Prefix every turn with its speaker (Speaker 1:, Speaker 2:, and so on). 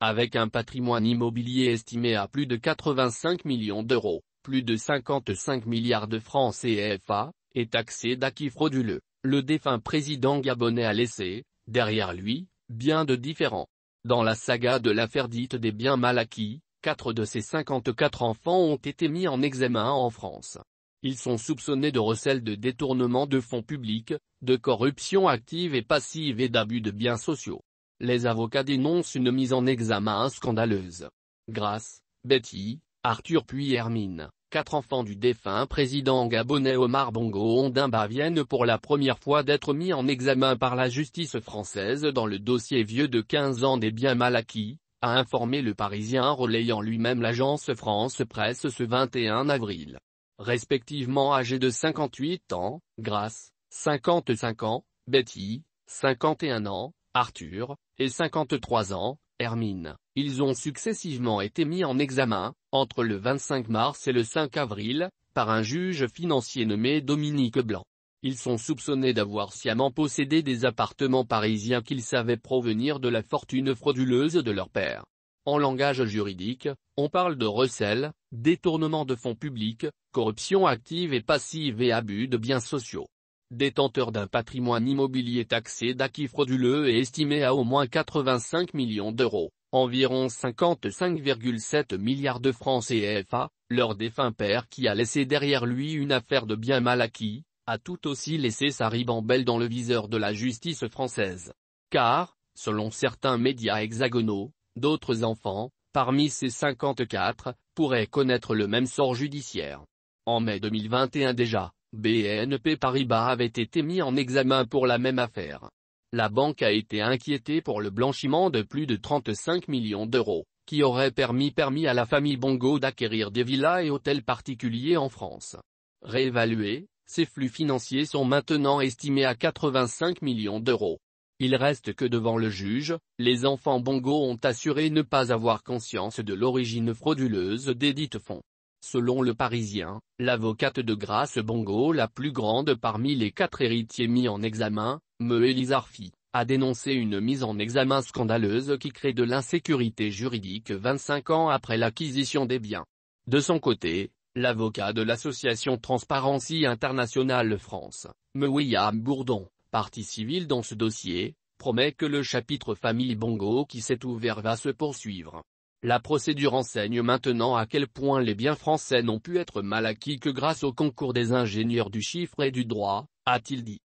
Speaker 1: Avec un patrimoine immobilier estimé à plus de 85 millions d'euros, plus de 55 milliards de francs CFA, et taxé d'acquis frauduleux, le défunt président gabonais a laissé, derrière lui, bien de différents. Dans la saga de l'affaire dite des biens mal acquis, 4 de ses 54 enfants ont été mis en examen en France. Ils sont soupçonnés de recel de détournement de fonds publics, de corruption active et passive et d'abus de biens sociaux. Les avocats dénoncent une mise en examen scandaleuse. Grâce, Betty, Arthur puis Hermine, quatre enfants du défunt président gabonais Omar Bongo Ondimba viennent pour la première fois d'être mis en examen par la justice française dans le dossier vieux de 15 ans des biens mal acquis, a informé le Parisien relayant lui-même l'agence France Presse ce 21 avril. Respectivement âgés de 58 ans, grâce, 55 ans, Betty, 51 ans, Arthur, et 53 ans, Hermine. Ils ont successivement été mis en examen, entre le 25 mars et le 5 avril, par un juge financier nommé Dominique Blanc. Ils sont soupçonnés d'avoir sciemment possédé des appartements parisiens qu'ils savaient provenir de la fortune frauduleuse de leur père. En langage juridique, on parle de recel, détournement de fonds publics, corruption active et passive et abus de biens sociaux détenteur d'un patrimoine immobilier taxé d'acquis frauduleux et estimé à au moins 85 millions d'euros, environ 55,7 milliards de francs CFA, leur défunt père qui a laissé derrière lui une affaire de bien mal acquis, a tout aussi laissé sa ribambelle dans le viseur de la justice française. Car, selon certains médias hexagonaux, d'autres enfants, parmi ces 54, pourraient connaître le même sort judiciaire. En mai 2021 déjà, BNP Paribas avait été mis en examen pour la même affaire. La banque a été inquiétée pour le blanchiment de plus de 35 millions d'euros, qui aurait permis permis à la famille Bongo d'acquérir des villas et hôtels particuliers en France. Réévalués, ces flux financiers sont maintenant estimés à 85 millions d'euros. Il reste que devant le juge, les enfants Bongo ont assuré ne pas avoir conscience de l'origine frauduleuse des dites fonds. Selon le Parisien, l'avocate de Grâce Bongo la plus grande parmi les quatre héritiers mis en examen, Me Elisarfi, a dénoncé une mise en examen scandaleuse qui crée de l'insécurité juridique 25 ans après l'acquisition des biens. De son côté, l'avocat de l'association Transparency International France, Me William Bourdon, partie civile dans ce dossier, promet que le chapitre famille Bongo qui s'est ouvert va se poursuivre. La procédure enseigne maintenant à quel point les biens français n'ont pu être mal acquis que grâce au concours des ingénieurs du chiffre et du droit, a-t-il dit.